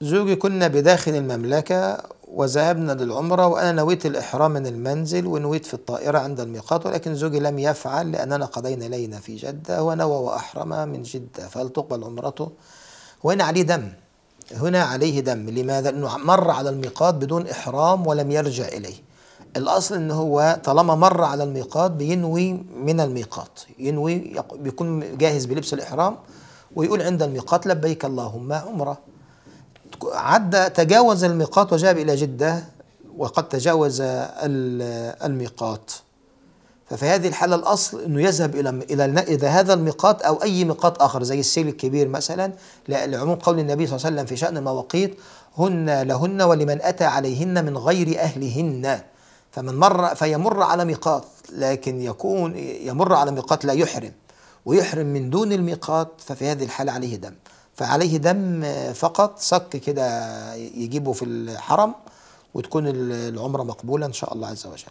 زوجي كنا بداخل المملكة وذهبنا للعمرة وأنا نويت الإحرام من المنزل ونويت في الطائرة عند الميقات ولكن زوجي لم يفعل لأننا قضينا ليلة في جدة ونوى وأحرم من جدة فهل تقبل عمرته؟ وهنا عليه دم هنا عليه دم لماذا؟ لأنه مر على الميقات بدون إحرام ولم يرجع إليه الأصل إن هو طالما مر على الميقات بينوي من الميقات ينوي بيكون جاهز بلبس الإحرام ويقول عند الميقات لبيك اللهم عمره عدى تجاوز الميقات وجاء إلى جدة وقد تجاوز الميقات ففي هذه الحالة الأصل أنه يذهب إلى إلى إذا هذا الميقات أو أي ميقات آخر زي السيل الكبير مثلا لعموم قول النبي صلى الله عليه وسلم في شأن المواقيت هن لهن ولمن أتى عليهن من غير أهلهن فمن مر فيمر على ميقات لكن يكون يمر على ميقات لا يحرم ويحرم من دون الميقات ففي هذه الحالة عليه دم فعليه دم فقط صك كده يجيبه في الحرم وتكون العمرة مقبولة إن شاء الله عز وجل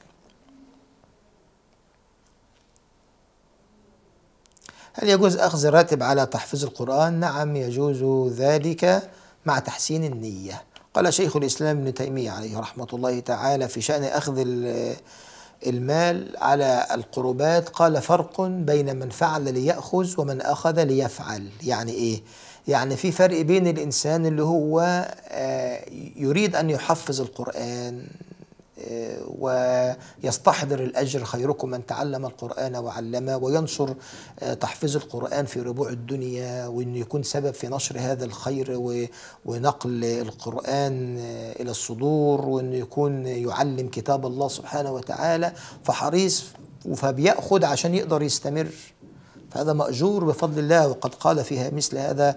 هل يجوز أخذ الراتب على تحفيظ القرآن؟ نعم يجوز ذلك مع تحسين النية قال شيخ الإسلام ابن تيمية عليه رحمة الله تعالى في شأن أخذ المال على القربات قال فرق بين من فعل ليأخذ ومن أخذ ليفعل يعني إيه؟ يعني في فرق بين الإنسان اللي هو آه، يريد أن يحفظ القرآن آه، ويستحضر الأجر خيركم من تعلم القرآن وعلمه وينشر آه، تحفيظ القرآن في ربوع الدنيا وأنه يكون سبب في نشر هذا الخير ونقل القرآن إلى الصدور وأنه يكون يعلم كتاب الله سبحانه وتعالى فحريص فبيأخذ عشان يقدر يستمر فهذا مأجور بفضل الله وقد قال فيها مثل هذا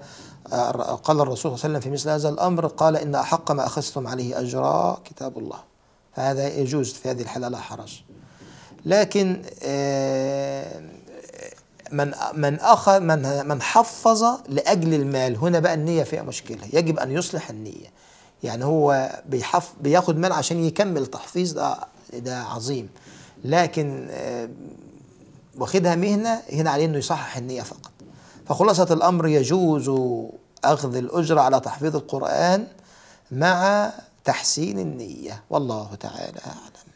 آه، قال الرسول صلى الله عليه وسلم في مثل هذا الأمر قال إن أحق ما أخذتم عليه أجرا كتاب الله فهذا يجوز في هذه الحالة لا حرج لكن آه، من من أخذ من من حفظ لأجل المال هنا بقى النية فيها مشكلة يجب أن يصلح النية يعني هو بيحف بياخد مال عشان يكمل تحفيظ ده ده عظيم لكن آه، واخدها مهنة هنا عليه أنه يصحح النية فقط فخلاصة الأمر يجوز أخذ الأجرة على تحفيظ القرآن مع تحسين النية والله تعالى أعلم